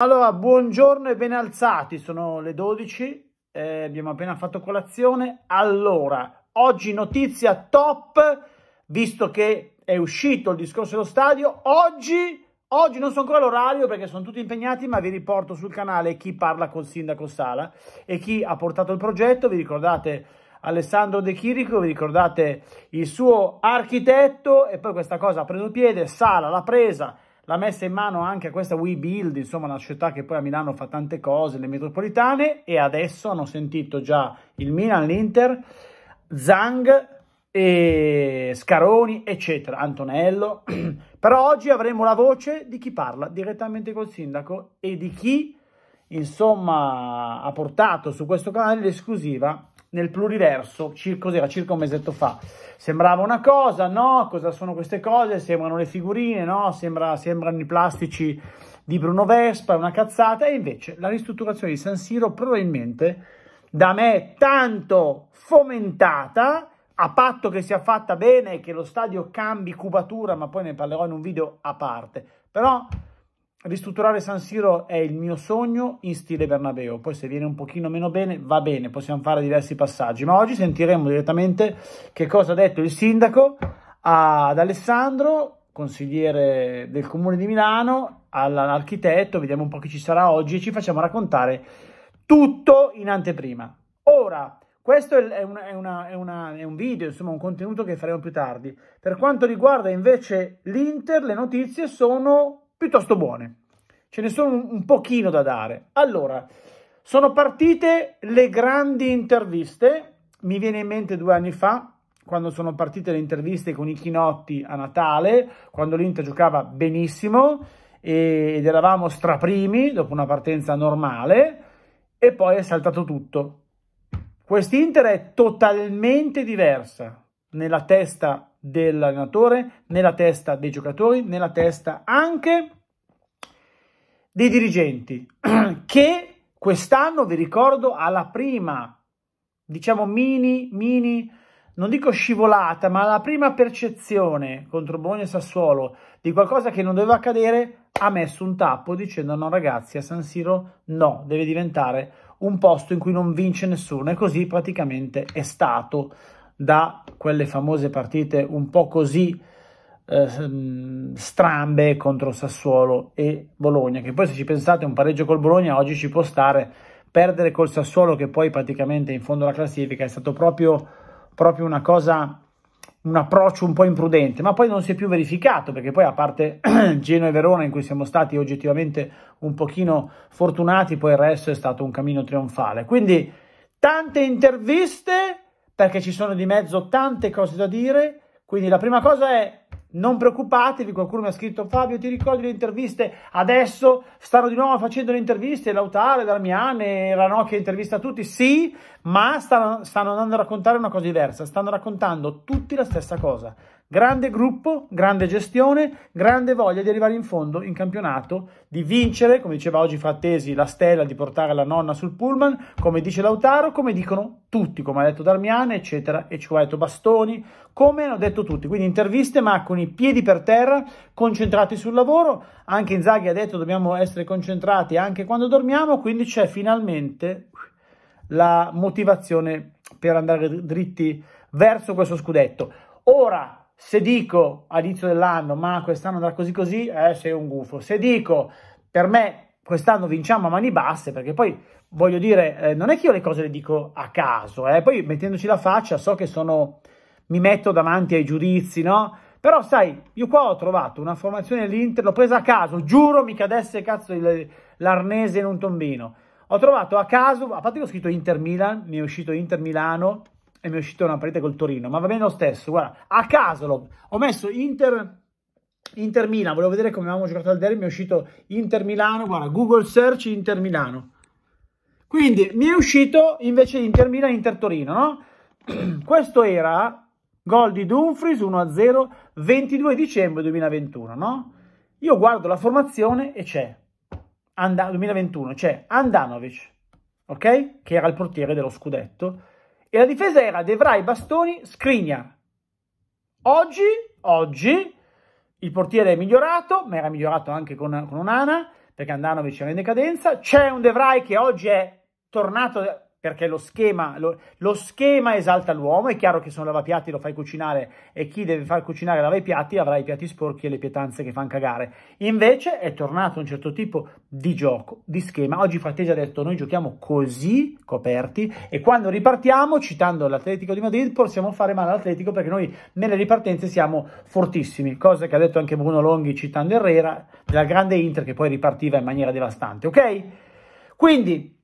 Allora, buongiorno e ben alzati, sono le 12, eh, abbiamo appena fatto colazione. Allora, oggi notizia top, visto che è uscito il discorso dello stadio, oggi, oggi non so ancora l'orario perché sono tutti impegnati, ma vi riporto sul canale chi parla col sindaco Sala e chi ha portato il progetto, vi ricordate Alessandro De Chirico, vi ricordate il suo architetto e poi questa cosa ha preso piede, Sala l'ha presa, l'ha messa in mano anche a questa We Build, insomma una società che poi a Milano fa tante cose, le metropolitane, e adesso hanno sentito già il Milan, l'Inter, Zang, e Scaroni, eccetera, Antonello. Però oggi avremo la voce di chi parla direttamente col sindaco e di chi, insomma, ha portato su questo canale l'esclusiva nel pluriverso, circa, era circa un mesetto fa. Sembrava una cosa, no? Cosa sono queste cose? Sembrano le figurine, no? Sembra, sembrano i plastici di Bruno Vespa, una cazzata. E invece la ristrutturazione di San Siro probabilmente da me tanto fomentata, a patto che sia fatta bene, e che lo stadio cambi cubatura, ma poi ne parlerò in un video a parte. Però ristrutturare San Siro è il mio sogno in stile Bernabeo, poi se viene un pochino meno bene va bene, possiamo fare diversi passaggi, ma oggi sentiremo direttamente che cosa ha detto il sindaco ad Alessandro, consigliere del comune di Milano, all'architetto, vediamo un po' chi ci sarà oggi e ci facciamo raccontare tutto in anteprima. Ora, questo è, una, è, una, è, una, è un video, insomma un contenuto che faremo più tardi. Per quanto riguarda invece l'Inter, le notizie sono piuttosto buone. Ce ne sono un, un pochino da dare. Allora, sono partite le grandi interviste. Mi viene in mente due anni fa, quando sono partite le interviste con i Chinotti a Natale, quando l'Inter giocava benissimo ed eravamo straprimi dopo una partenza normale e poi è saltato tutto. Quest'Inter è totalmente diversa nella testa dell'allenatore, nella testa dei giocatori, nella testa anche dei dirigenti, che quest'anno, vi ricordo, alla prima, diciamo mini, mini, non dico scivolata, ma alla prima percezione contro Bologna e Sassuolo di qualcosa che non doveva accadere, ha messo un tappo dicendo no ragazzi a San Siro no, deve diventare un posto in cui non vince nessuno e così praticamente è stato da quelle famose partite un po' così eh, mm, strambe contro Sassuolo e Bologna, che poi se ci pensate un pareggio col Bologna oggi ci può stare, perdere col Sassuolo che poi praticamente in fondo alla classifica è stato proprio, proprio una cosa, un approccio un po' imprudente, ma poi non si è più verificato perché poi a parte Genoa e Verona in cui siamo stati oggettivamente un pochino fortunati, poi il resto è stato un cammino trionfale. Quindi tante interviste perché ci sono di mezzo tante cose da dire. Quindi la prima cosa è non preoccupatevi, qualcuno mi ha scritto Fabio, ti ricordi le interviste? Adesso stanno di nuovo facendo le interviste, Lautare, Darmiane, Ranocchia intervista tutti, sì, ma stanno, stanno andando a raccontare una cosa diversa, stanno raccontando tutti la stessa cosa. Grande gruppo, grande gestione, grande voglia di arrivare in fondo in campionato, di vincere, come diceva oggi Frattesi, la stella, di portare la nonna sul pullman, come dice Lautaro, come dicono tutti, come ha detto Darmiane, eccetera, e ci ha detto Bastoni, come hanno detto tutti. Quindi interviste ma con i piedi per terra, concentrati sul lavoro. Anche Inzaghi ha detto dobbiamo essere concentrati anche quando dormiamo, quindi c'è finalmente la motivazione per andare dritti verso questo scudetto. Ora se dico all'inizio dell'anno, ma quest'anno andrà così così, eh, sei un gufo. Se dico, per me quest'anno vinciamo a mani basse, perché poi voglio dire, eh, non è che io le cose le dico a caso, eh, poi mettendoci la faccia so che sono, mi metto davanti ai giudizi, no? Però sai, io qua ho trovato una formazione all'Inter, l'ho presa a caso, giuro mi cadesse cazzo il, l'arnese in un tombino. Ho trovato a caso, a parte che ho scritto Inter Milan, mi è uscito Inter Milano, e mi è uscita una parete col Torino, ma va bene lo stesso, guarda, a caso l'ho, ho messo Inter... Inter Milan, volevo vedere come avevamo giocato al derby, mi è uscito Inter Milano, guarda, Google search Inter Milano. Quindi mi è uscito invece Inter Milano, Inter Torino, no? Questo era gol di Dumfries 1-0, 22 dicembre 2021, no? Io guardo la formazione e c'è, 2021, c'è Andanovic, ok? Che era il portiere dello scudetto, e la difesa era De Vrij, Bastoni, Skriniar. Oggi, oggi, il portiere è migliorato, ma era migliorato anche con, con Onana, perché Andanovic era in decadenza. C'è un De Vrij che oggi è tornato perché lo schema, lo, lo schema esalta l'uomo, è chiaro che se non lava piatti lo fai cucinare e chi deve far cucinare lava i piatti avrà i piatti sporchi e le pietanze che fanno cagare. Invece è tornato un certo tipo di gioco, di schema. Oggi Frattesi ha detto noi giochiamo così, coperti, e quando ripartiamo, citando l'Atletico di Madrid, possiamo fare male all'Atletico perché noi nelle ripartenze siamo fortissimi, cosa che ha detto anche Bruno Longhi citando Herrera, della grande Inter che poi ripartiva in maniera devastante, ok? Quindi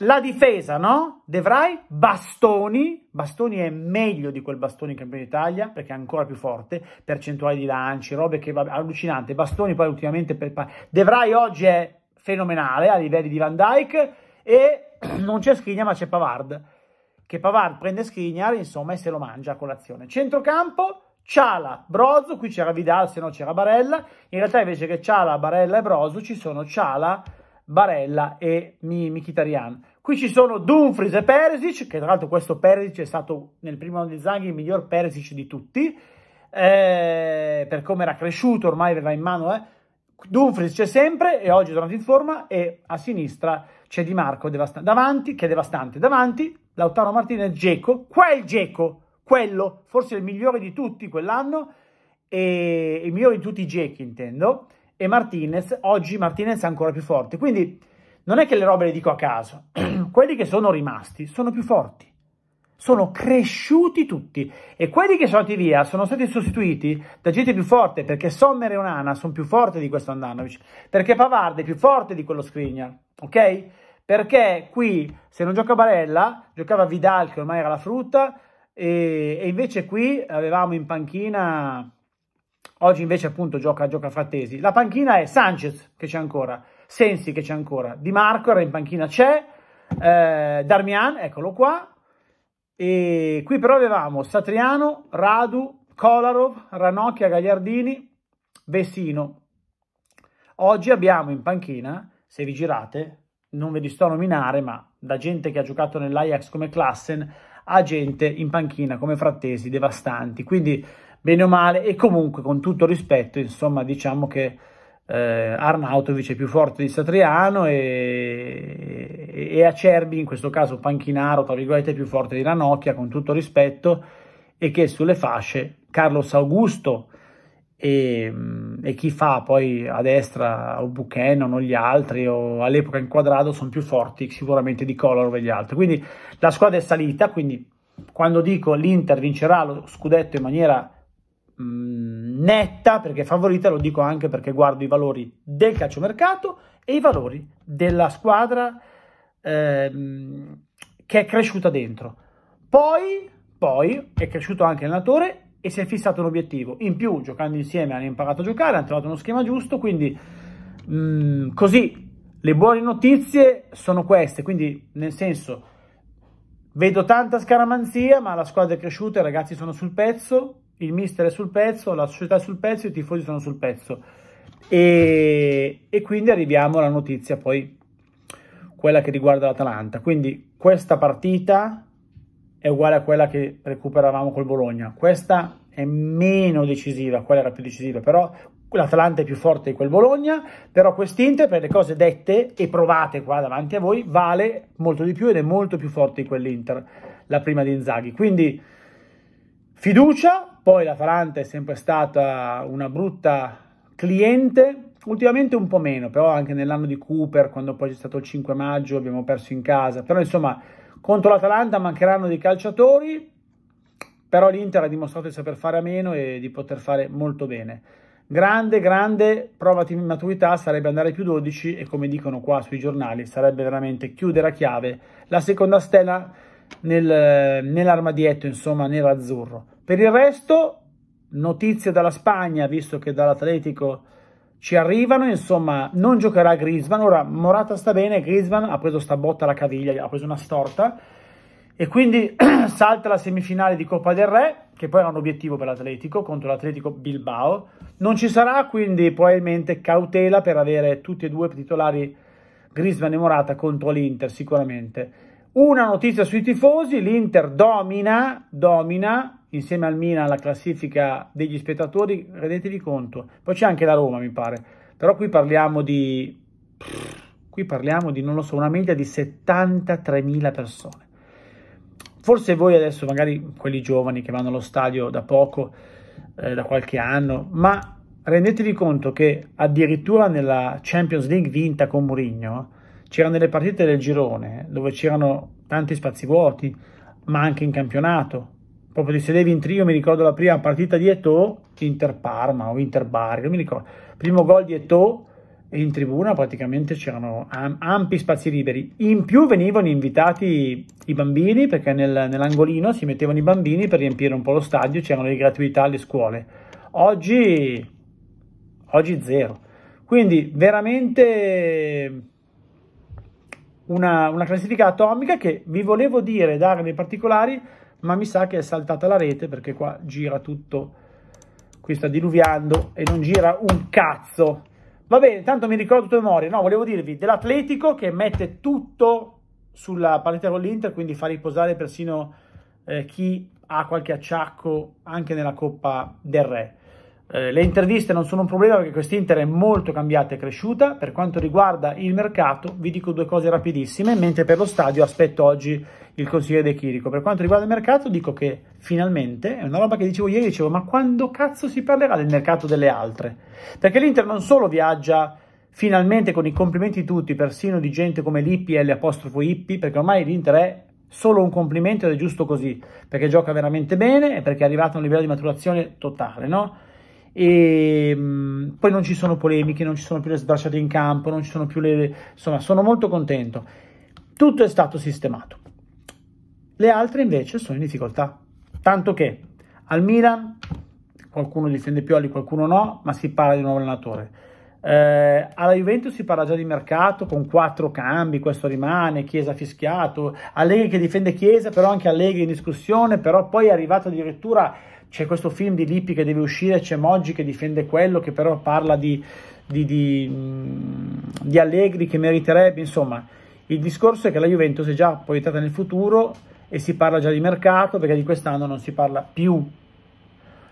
la difesa, no? Devrai, Bastoni, Bastoni è meglio di quel bastone in campione d'Italia perché è ancora più forte, percentuali di lanci, robe che va allucinante. Bastoni poi ultimamente per De oggi è fenomenale a livelli di Van Dyke e non c'è Skriniar ma c'è Pavard. Che Pavard prende Skriniar, insomma, e se lo mangia a colazione. Centrocampo Ciala, Brozo, qui c'era Vidal, se no c'era Barella. In realtà invece che Ciala, Barella e Brozo ci sono Ciala, Barella e Mkhitaryan. Qui ci sono Dumfries e Perisic, che tra l'altro questo Perisic è stato nel primo anno di Zanghi il miglior Perisic di tutti, eh, per come era cresciuto ormai aveva in mano. Eh. Dumfries c'è sempre e oggi è tornato in forma e a sinistra c'è Di Marco devastante. davanti, che è devastante, davanti Lautaro Martinez, Geco, quel Geco, quello, forse il migliore di tutti quell'anno e il migliore di tutti i Gechi intendo, e Martinez, oggi Martinez è ancora più forte. Quindi non è che le robe le dico a caso, quelli che sono rimasti sono più forti, sono cresciuti tutti e quelli che sono andati via sono stati sostituiti da gente più forte perché Sommer e Onana sono più forti di questo Andanovic, perché Pavard è più forte di quello Skriniar, ok? Perché qui se non gioca Barella, giocava Vidal che ormai era la frutta e, e invece qui avevamo in panchina Oggi invece appunto gioca, gioca Frattesi. La panchina è Sanchez che c'è ancora, Sensi che c'è ancora, Di Marco era in panchina c'è, eh, Darmian, eccolo qua. E qui però avevamo Satriano, Radu, Kolarov, Ranocchia, Gagliardini, Vessino. Oggi abbiamo in panchina, se vi girate, non ve li sto a nominare, ma da gente che ha giocato nell'Ajax come Klassen a gente in panchina come Frattesi, devastanti. Quindi bene o male e comunque con tutto rispetto insomma diciamo che eh, Arnautovic è più forte di Satriano e, e, Acerbi in questo caso Panchinaro tra virgolette è più forte di Ranocchia con tutto rispetto e che sulle fasce Carlos Augusto e, e chi fa poi a destra o Buchanan o gli altri o all'epoca in inquadrato sono più forti sicuramente di Color degli altri quindi la squadra è salita quindi quando dico l'Inter vincerà lo scudetto in maniera mh, mm, netta, perché favorita, lo dico anche perché guardo i valori del calciomercato e i valori della squadra ehm, che è cresciuta dentro. Poi, poi è cresciuto anche il l'allenatore e si è fissato un obiettivo. In più, giocando insieme, hanno imparato a giocare, hanno trovato uno schema giusto, quindi mh, mm, così le buone notizie sono queste, quindi nel senso vedo tanta scaramanzia, ma la squadra è cresciuta, i ragazzi sono sul pezzo, il mister è sul pezzo, la società è sul pezzo, i tifosi sono sul pezzo. E, e quindi arriviamo alla notizia poi, quella che riguarda l'Atalanta. Quindi questa partita è uguale a quella che recuperavamo col Bologna. Questa è meno decisiva, quella era più decisiva, però l'Atalanta è più forte di quel Bologna, però quest'Inter, per le cose dette e provate qua davanti a voi, vale molto di più ed è molto più forte di quell'Inter, la prima di Inzaghi. Quindi Fiducia, poi l'Atalanta è sempre stata una brutta cliente, ultimamente un po' meno, però anche nell'anno di Cooper, quando poi c'è stato il 5 maggio, abbiamo perso in casa. Però insomma, contro l'Atalanta mancheranno dei calciatori, però l'Inter ha dimostrato di saper fare a meno e di poter fare molto bene. Grande, grande prova di maturità sarebbe andare più 12 e come dicono qua sui giornali sarebbe veramente chiudere a chiave la seconda stella nel, nell'armadietto, insomma, nero-azzurro. Per il resto, notizie dalla Spagna, visto che dall'Atletico ci arrivano, insomma, non giocherà Griezmann. Ora, Morata sta bene, Griezmann ha preso sta botta alla caviglia, ha preso una storta, e quindi salta la semifinale di Coppa del Re, che poi era un obiettivo per l'Atletico, contro l'Atletico Bilbao. Non ci sarà, quindi probabilmente cautela per avere tutti e due titolari Griezmann e Morata contro l'Inter, sicuramente. Una notizia sui tifosi, l'Inter domina, domina insieme al Milan la classifica degli spettatori, rendetevi conto. Poi c'è anche la Roma, mi pare. Però qui parliamo di qui parliamo di non lo so, una media di 73.000 persone. Forse voi adesso, magari quelli giovani che vanno allo stadio da poco, eh, da qualche anno, ma rendetevi conto che addirittura nella Champions League vinta con Mourinho, c'erano delle partite del girone eh, dove c'erano tanti spazi vuoti, ma anche in campionato. Proprio di sedevi in trio, mi ricordo la prima partita di Eto'o, Inter Parma o Inter Bari, non mi ricordo. Primo gol di Eto'o e in tribuna praticamente c'erano ampi spazi liberi. In più venivano invitati i bambini perché nel, nell'angolino si mettevano i bambini per riempire un po' lo stadio, c'erano le gratuità alle scuole. Oggi, oggi zero. Quindi veramente una, una classifica atomica che vi volevo dire, dare dei particolari, ma mi sa che è saltata la rete perché qua gira tutto, qui sta diluviando e non gira un cazzo. Va bene, tanto mi ricordo tutto memoria, no, volevo dirvi dell'Atletico che mette tutto sulla parità con l'Inter, quindi fa riposare persino eh, chi ha qualche acciacco anche nella Coppa del Re. Eh, le interviste non sono un problema perché quest'Inter è molto cambiata e cresciuta. Per quanto riguarda il mercato, vi dico due cose rapidissime, mentre per lo stadio aspetto oggi il consigliere De Chirico. Per quanto riguarda il mercato, dico che finalmente, è una roba che dicevo ieri, dicevo ma quando cazzo si parlerà del mercato delle altre? Perché l'Inter non solo viaggia finalmente con i complimenti di tutti, persino di gente come Lippi e l'apostrofo Ippi, perché ormai l'Inter è solo un complimento ed è giusto così, perché gioca veramente bene e perché è arrivato a un livello di maturazione totale, no? e mh, poi non ci sono polemiche, non ci sono più le sbracciate in campo, non ci sono più le... insomma sono molto contento. Tutto è stato sistemato. Le altre invece sono in difficoltà, tanto che al Milan qualcuno difende Pioli, qualcuno no, ma si parla di un nuovo allenatore. Eh, alla Juventus si parla già di mercato con quattro cambi, questo rimane, Chiesa fischiato, Allegri che difende Chiesa, però anche Allegri in discussione, però poi è arrivato addirittura c'è questo film di Lippi che deve uscire, c'è Moggi che difende quello, che però parla di, di, di, mm, di Allegri che meriterebbe, insomma, il discorso è che la Juventus è già proiettata nel futuro e si parla già di mercato perché di quest'anno non si parla più.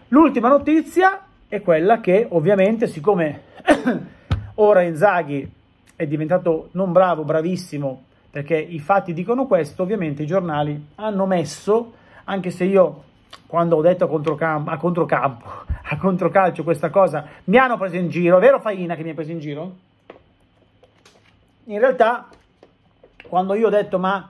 L'ultima notizia è quella che ovviamente siccome ora Inzaghi è diventato non bravo, bravissimo, perché i fatti dicono questo, ovviamente i giornali hanno messo, anche se io quando ho detto a, controcamp- a controcampo, a controcalcio questa cosa, mi hanno preso in giro, vero Faina che mi ha preso in giro? In realtà, quando io ho detto ma,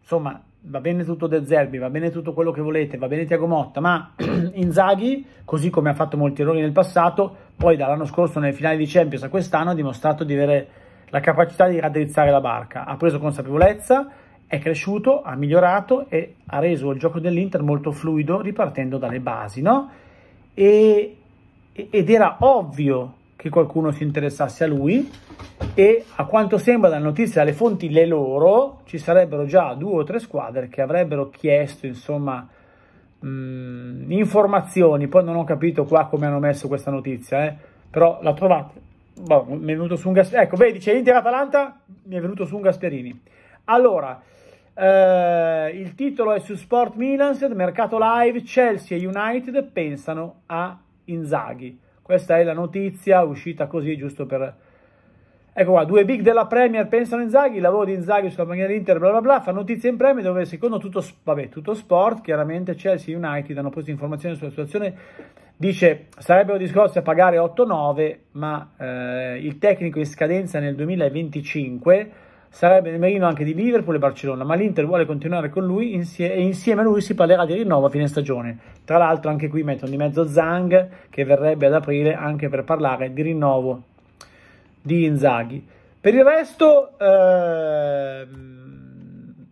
insomma, va bene tutto De Zerbi, va bene tutto quello che volete, va bene Tiago Motta, ma Inzaghi, così come ha fatto molti errori nel passato, poi dall'anno scorso nel finale di Champions a quest'anno ha dimostrato di avere la capacità di raddrizzare la barca, ha preso consapevolezza, è cresciuto, ha migliorato e ha reso il gioco dell'Inter molto fluido ripartendo dalle basi, no? E, ed era ovvio che qualcuno si interessasse a lui e a quanto sembra dalle notizie, dalle fonti le loro, ci sarebbero già due o tre squadre che avrebbero chiesto, insomma, mh, mm, informazioni, poi non ho capito qua come hanno messo questa notizia, eh? però la trovate. Boh, mi è venuto su un Gasperini. Ecco, vedi, c'è Inter-Atalanta, mi è venuto su un Gasperini. Allora, eh, il titolo è su Sport Milan, mercato live, Chelsea e United pensano a Inzaghi. Questa è la notizia uscita così, giusto per... Ecco qua, due big della Premier pensano a Inzaghi, lavoro di Inzaghi sulla maniera Inter, bla bla bla, fa notizia in Premier dove secondo tutto, vabbè, tutto sport, chiaramente Chelsea e United hanno posto informazioni sulla situazione, dice sarebbero discorsi a pagare 8-9, ma eh, il tecnico in scadenza nel 2025 Sarebbe nel merino anche di Liverpool e Barcellona, ma l'Inter vuole continuare con lui insie e insieme a lui si parlerà di rinnovo a fine stagione. Tra l'altro anche qui mettono di mezzo Zang che verrebbe ad aprile anche per parlare di rinnovo di Inzaghi. Per il resto, ehm,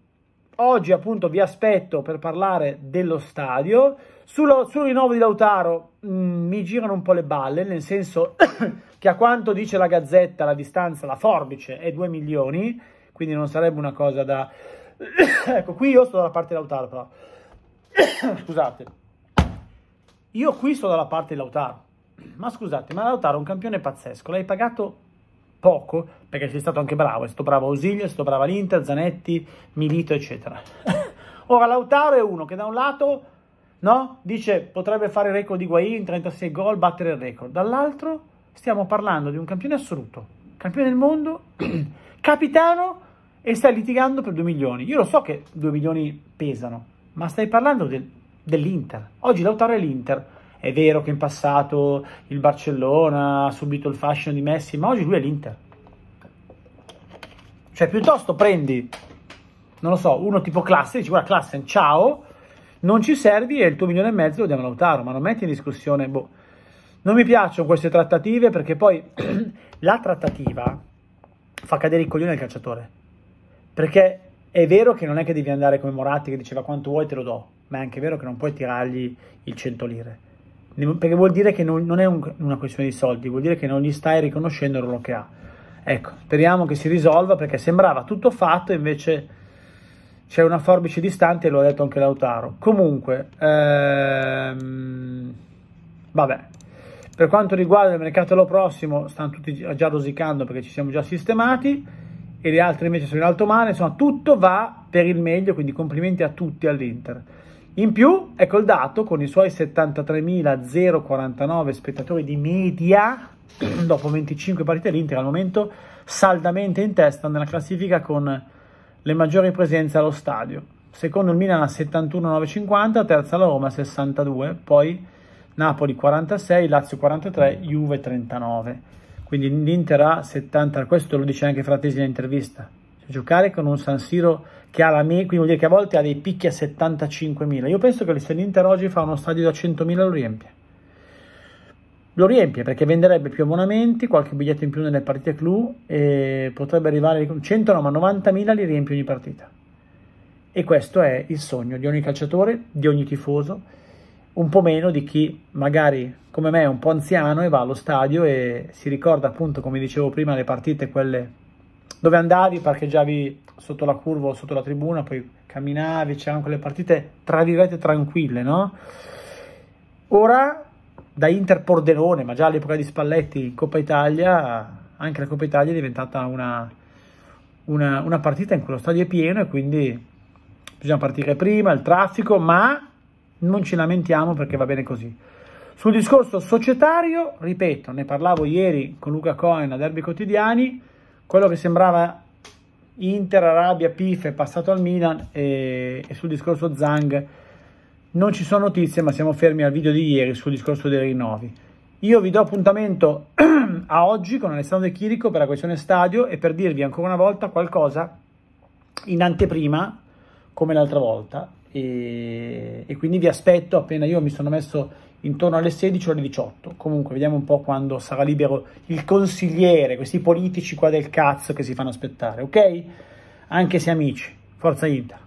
oggi appunto vi aspetto per parlare dello stadio. Sullo, sul rinnovo di Lautaro mh, mm, mi girano un po' le balle, nel senso che a quanto dice la Gazzetta la distanza, la forbice è 2 milioni, quindi non sarebbe una cosa da... ecco, qui io sto dalla parte dell'autaro però. scusate. Io qui sto dalla parte dell'autaro. Ma scusate, ma Lautaro è un campione pazzesco, l'hai pagato poco perché sei stato anche bravo, è stato bravo Ausilio, è stato bravo l'Inter, Zanetti, Milito, eccetera. Ora Lautaro è uno che da un lato no, dice potrebbe fare il record di Guain, 36 gol, battere il record, dall'altro Stiamo parlando di un campione assoluto, campione del mondo, capitano e stai litigando per 2 milioni. Io lo so che 2 milioni pesano, ma stai parlando del, dell'Inter. Oggi Lautaro è l'Inter. È vero che in passato il Barcellona ha subito il fascino di Messi, ma oggi lui è l'Inter. Cioè, piuttosto prendi, non lo so, uno tipo classe, dici guarda classe, ciao, non ci servi e il tuo milione e mezzo lo diamo a Lautaro, ma non metti in discussione, boh, non mi piacciono queste trattative perché poi la trattativa fa cadere i coglioni al calciatore. Perché è vero che non è che devi andare come Moratti che diceva quanto vuoi te lo do, ma è anche vero che non puoi tirargli il 100 lire. Perché vuol dire che non, non è un, una questione di soldi, vuol dire che non gli stai riconoscendo il ruolo che ha. Ecco, speriamo che si risolva perché sembrava tutto fatto, invece c'è una forbice distante e lo detto anche Lautaro. Comunque, ehm, vabbè, per quanto riguarda il mercato allo prossimo, stanno tutti già rosicando perché ci siamo già sistemati e le altre invece sono in alto mare, insomma tutto va per il meglio, quindi complimenti a tutti all'Inter. In più, ecco il dato, con i suoi 73.049 spettatori di media, dopo 25 partite l'Inter al momento saldamente in testa nella classifica con le maggiori presenze allo stadio. Secondo il Milan a 71.950, terza la Roma a 62, poi Napoli 46, Lazio 43, Juve 39. Quindi l'Inter ha 70, questo lo dice anche Frattesi nell'intervista. Cioè, giocare con un San Siro che ha la me, quindi vuol dire che a volte ha dei picchi a 75.000. Io penso che se l'Inter oggi fa uno stadio da 100.000 lo riempie. Lo riempie perché venderebbe più abbonamenti, qualche biglietto in più nelle partite clou e potrebbe arrivare con 100, no, ma 90.000 li riempie ogni partita. E questo è il sogno di ogni calciatore, di ogni tifoso un po' meno di chi magari come me è un po' anziano e va allo stadio e si ricorda appunto come dicevo prima le partite quelle dove andavi, parcheggiavi sotto la curva o sotto la tribuna, poi camminavi, c'erano quelle partite tra virgolette tranquille, no? Ora da Inter Pordenone, ma già all'epoca di Spalletti in Coppa Italia, anche la Coppa Italia è diventata una, una, una partita in cui lo stadio è pieno e quindi bisogna partire prima, il traffico, ma non ci lamentiamo perché va bene così. Sul discorso societario, ripeto, ne parlavo ieri con Luca Cohen a Derby Quotidiani, quello che sembrava Inter, Arabia, Pif è passato al Milan e, e sul discorso Zang non ci sono notizie ma siamo fermi al video di ieri sul discorso dei rinnovi. Io vi do appuntamento a oggi con Alessandro Chirico per la questione stadio e per dirvi ancora una volta qualcosa in anteprima come l'altra volta e, e quindi vi aspetto appena io mi sono messo intorno alle 16 o alle 18. Comunque, vediamo un po' quando sarà libero il consigliere, questi politici qua del cazzo che si fanno aspettare, ok? Anche se amici, forza Inter.